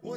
É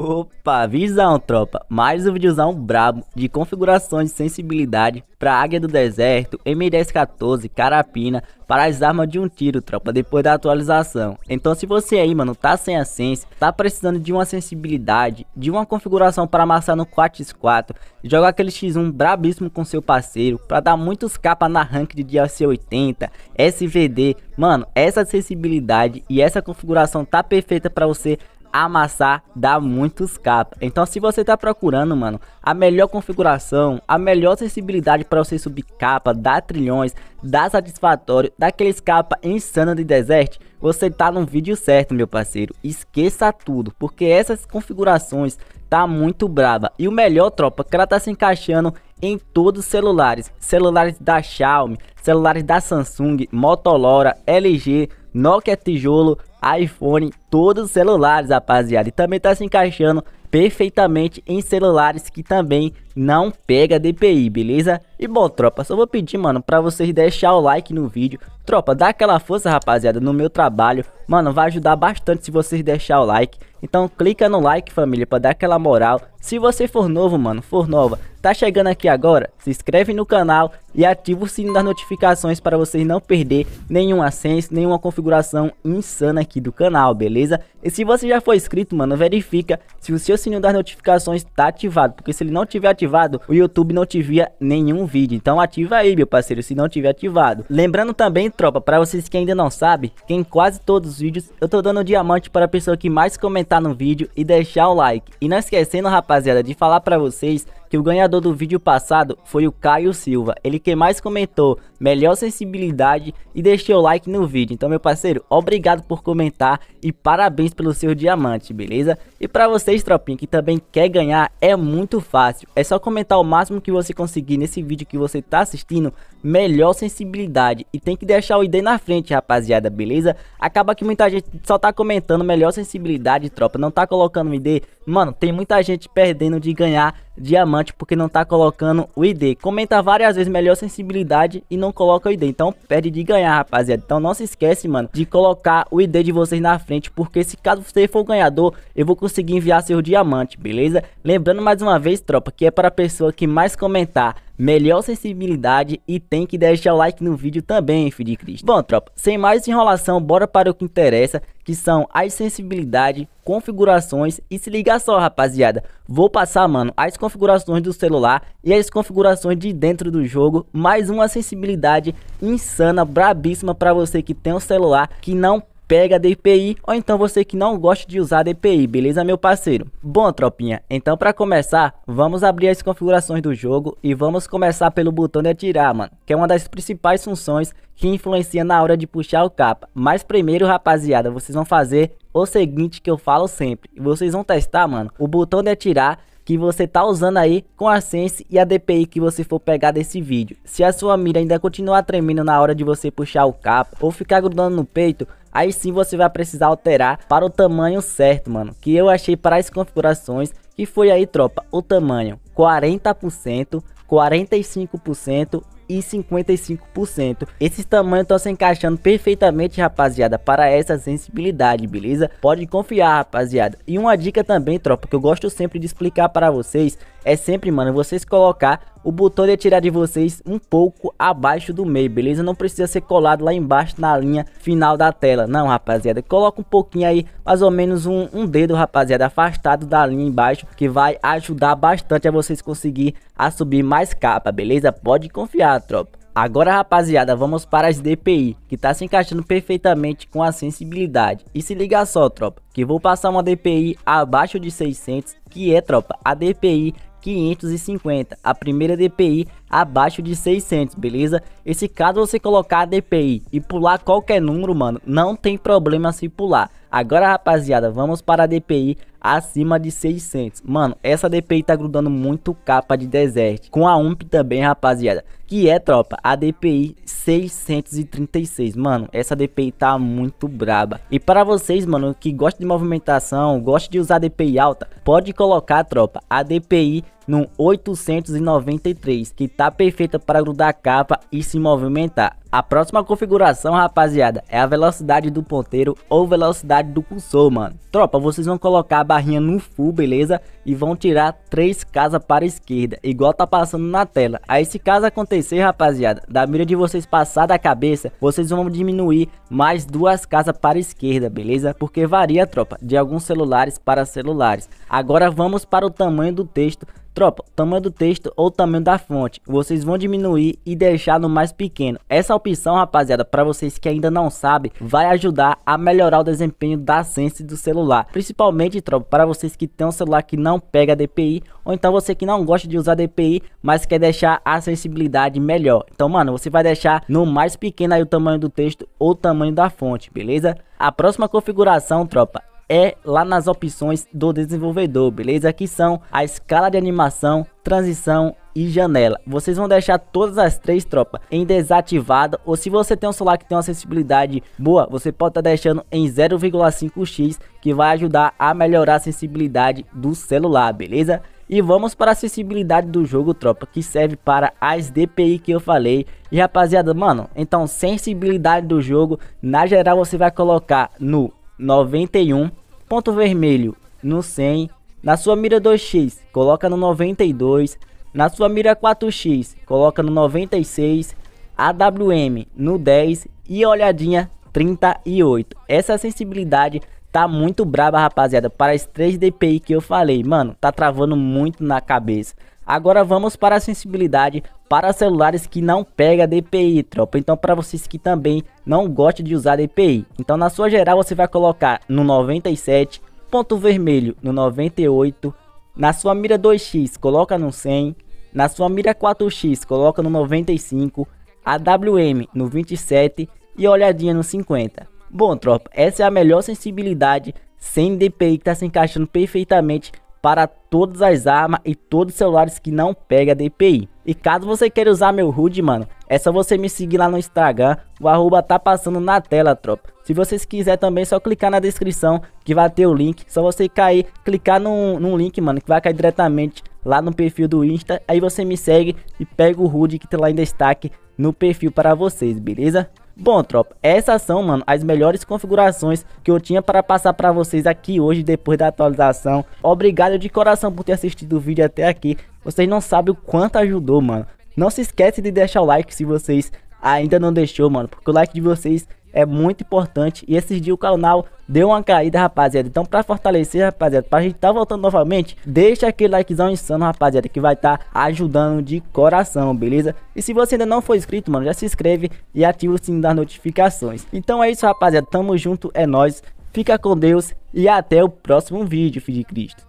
Opa, visão tropa, mais um videozão brabo de configurações de sensibilidade para águia do deserto, m 14 carapina, para as armas de um tiro, tropa, depois da atualização. Então se você aí, mano, tá sem a sense, tá precisando de uma sensibilidade, de uma configuração para amassar no 4x4, joga aquele x1 brabíssimo com seu parceiro, para dar muitos capas na rank de DLC 80, SVD, mano, essa sensibilidade e essa configuração tá perfeita para você amassar, dá muitos capas. Então se você tá procurando, mano, a melhor configuração, a melhor sensibilidade para você subir capa, dar trilhões, dar satisfatório, daqueles capas insana de deserto, você tá no vídeo certo, meu parceiro. Esqueça tudo, porque essas configurações tá muito brava. E o melhor, tropa, que ela tá se encaixando em todos os celulares. Celulares da Xiaomi, celulares da Samsung, Motorola, LG, Nokia Tijolo, iPhone, todos os celulares, rapaziada. E também tá se encaixando perfeitamente em celulares que também não pega DPI, beleza? E bom, tropa, só vou pedir, mano, pra vocês deixar o like no vídeo. Tropa, dá aquela força, rapaziada, no meu trabalho. Mano, vai ajudar bastante se vocês deixar o like. Então clica no like, família, pra dar aquela moral. Se você for novo, mano, for nova, tá chegando aqui agora, se inscreve no canal e ativa o sininho das notificações para vocês não perder nenhum ascenso, nenhuma configuração insana aqui do canal, beleza? E se você já for inscrito, mano, verifica se o seu sininho das notificações tá ativado, porque se ele não tiver ativado, ativado, o YouTube não te via nenhum vídeo. Então ativa aí, meu parceiro, se não tiver ativado. Lembrando também, tropa, para vocês que ainda não sabem, que em quase todos os vídeos eu tô dando diamante para a pessoa que mais comentar no vídeo e deixar o like. E não esquecendo, rapaziada, de falar para vocês que o ganhador do vídeo passado foi o Caio Silva, ele que mais comentou melhor sensibilidade e deixou o like no vídeo. Então meu parceiro, obrigado por comentar e parabéns pelo seu diamante, beleza? E para vocês, tropinha, que também quer ganhar, é muito fácil. É só comentar o máximo que você conseguir nesse vídeo que você tá assistindo, melhor sensibilidade. E tem que deixar o ID na frente, rapaziada, beleza? Acaba que muita gente só tá comentando melhor sensibilidade, tropa, não tá colocando ID. Mano, tem muita gente perdendo de ganhar diamante porque não tá colocando o ID. Comenta várias vezes melhor sensibilidade e não coloca o ID. Então perde de ganhar, rapaziada. Então não se esquece, mano, de colocar o ID de vocês na frente, porque se caso você for ganhador, eu vou conseguir enviar seu diamante, beleza? Lembrando mais uma vez, tropa, que é para a pessoa que mais comentar melhor sensibilidade e tem que deixar o like no vídeo também, filho de Cristo. Bom, tropa, sem mais enrolação, bora para o que interessa, que são as sensibilidades, configurações e se liga só, rapaziada, vou passar, mano, as configurações do celular e as configurações de dentro do jogo, mais uma sensibilidade insana, brabíssima para você que tem um celular que não pega DPI ou então você que não gosta de usar DPI, beleza meu parceiro? Bom tropinha, então para começar, vamos abrir as configurações do jogo e vamos começar pelo botão de atirar, mano, que é uma das principais funções que influencia na hora de puxar o capa. Mas primeiro, rapaziada, vocês vão fazer o seguinte que eu falo sempre, vocês vão testar, mano, o botão de atirar que você tá usando aí com a Sense e a DPI que você for pegar desse vídeo. Se a sua mira ainda continuar tremendo na hora de você puxar o capa ou ficar grudando no peito, aí sim você vai precisar alterar para o tamanho certo, mano. Que eu achei para as configurações, que foi aí, tropa, o tamanho 40%, 45% e 55%. Esses tamanhos estão se encaixando perfeitamente, rapaziada, para essa sensibilidade, beleza? Pode confiar, rapaziada. E uma dica também, tropa, que eu gosto sempre de explicar para vocês é sempre, mano, vocês colocar o botão de atirar de vocês um pouco abaixo do meio, beleza? Não precisa ser colado lá embaixo na linha final da tela, não, rapaziada. Coloca um pouquinho aí, mais ou menos um, um dedo, rapaziada, afastado da linha embaixo, que vai ajudar bastante a vocês conseguir a subir mais capa, beleza? Pode confiar, tropa. Agora rapaziada, vamos para as DPI, que está se encaixando perfeitamente com a sensibilidade. E se liga só tropa, que vou passar uma DPI abaixo de 600, que é tropa, a DPI 550, a primeira DPI abaixo de 600, beleza? E se caso você colocar a DPI e pular qualquer número, mano, não tem problema se pular Agora, rapaziada, vamos para a DPI acima de 600. Mano, essa DPI tá grudando muito capa de deserto. Com a UMP também, rapaziada. Que é, tropa, a DPI 636. Mano, essa DPI tá muito braba. E para vocês, mano, que gostam de movimentação, gostam de usar DPI alta, pode colocar, tropa, a DPI num 893, que tá perfeita para grudar a capa e se movimentar. A próxima configuração, rapaziada, é a velocidade do ponteiro ou velocidade do cursor, mano. Tropa, vocês vão colocar a barrinha no full, beleza? E vão tirar três casas para a esquerda, igual tá passando na tela. Aí se caso acontecer, rapaziada, da mira de vocês passar da cabeça, vocês vão diminuir mais duas casas para a esquerda, beleza? Porque varia, tropa, de alguns celulares para celulares. Agora vamos para o tamanho do texto Tropa, tamanho do texto ou tamanho da fonte, vocês vão diminuir e deixar no mais pequeno. Essa opção, rapaziada, para vocês que ainda não sabem, vai ajudar a melhorar o desempenho da Sense do celular. Principalmente, tropa, para vocês que têm um celular que não pega DPI, ou então você que não gosta de usar DPI, mas quer deixar a sensibilidade melhor. Então, mano, você vai deixar no mais pequeno aí o tamanho do texto ou tamanho da fonte, beleza? A próxima configuração, tropa, é lá nas opções do desenvolvedor, beleza? Aqui são a escala de animação, transição e janela. Vocês vão deixar todas as três tropas em desativada ou se você tem um celular que tem uma acessibilidade boa, você pode estar tá deixando em 0,5x que vai ajudar a melhorar a sensibilidade do celular, beleza? E vamos para a acessibilidade do jogo, tropa, que serve para as DPI que eu falei. E rapaziada, mano, então sensibilidade do jogo, na geral você vai colocar no 91 ponto vermelho no 100, na sua mira 2x, coloca no 92, na sua mira 4x, coloca no 96, AWM no 10 e olhadinha 38. Essa sensibilidade tá muito braba, rapaziada, para as 3 DPI que eu falei. Mano, tá travando muito na cabeça. Agora vamos para a sensibilidade para celulares que não pega DPI, tropa. Então para vocês que também não gostam de usar DPI. Então na sua geral você vai colocar no 97, ponto vermelho no 98, na sua mira 2x coloca no 100, na sua mira 4x coloca no 95, a WM no 27 e olhadinha no 50. Bom tropa, essa é a melhor sensibilidade sem DPI que está se encaixando perfeitamente para todas as armas e todos os celulares que não pega DPI. E caso você queira usar meu HUD, mano, é só você me seguir lá no Instagram, o arroba tá passando na tela, tropa. Se vocês quiserem também, é só clicar na descrição que vai ter o link. Só você cair, clicar num, num link, mano, que vai cair diretamente lá no perfil do Insta. Aí você me segue e pega o HUD que tá lá em destaque no perfil para vocês, beleza? Bom, tropa, essas são, mano, as melhores configurações que eu tinha para passar para vocês aqui hoje, depois da atualização. Obrigado de coração por ter assistido o vídeo até aqui. Vocês não sabem o quanto ajudou, mano. Não se esquece de deixar o like se vocês ainda não deixou, mano, porque o like de vocês é muito importante. E esses dias o canal deu uma caída, rapaziada. Então, para fortalecer, rapaziada, a gente tá voltando novamente, deixa aquele likezão insano, rapaziada, que vai tá ajudando de coração, beleza? E se você ainda não for inscrito, mano, já se inscreve e ativa o sininho das notificações. Então é isso, rapaziada. Tamo junto, é nóis. Fica com Deus e até o próximo vídeo, filho de Cristo.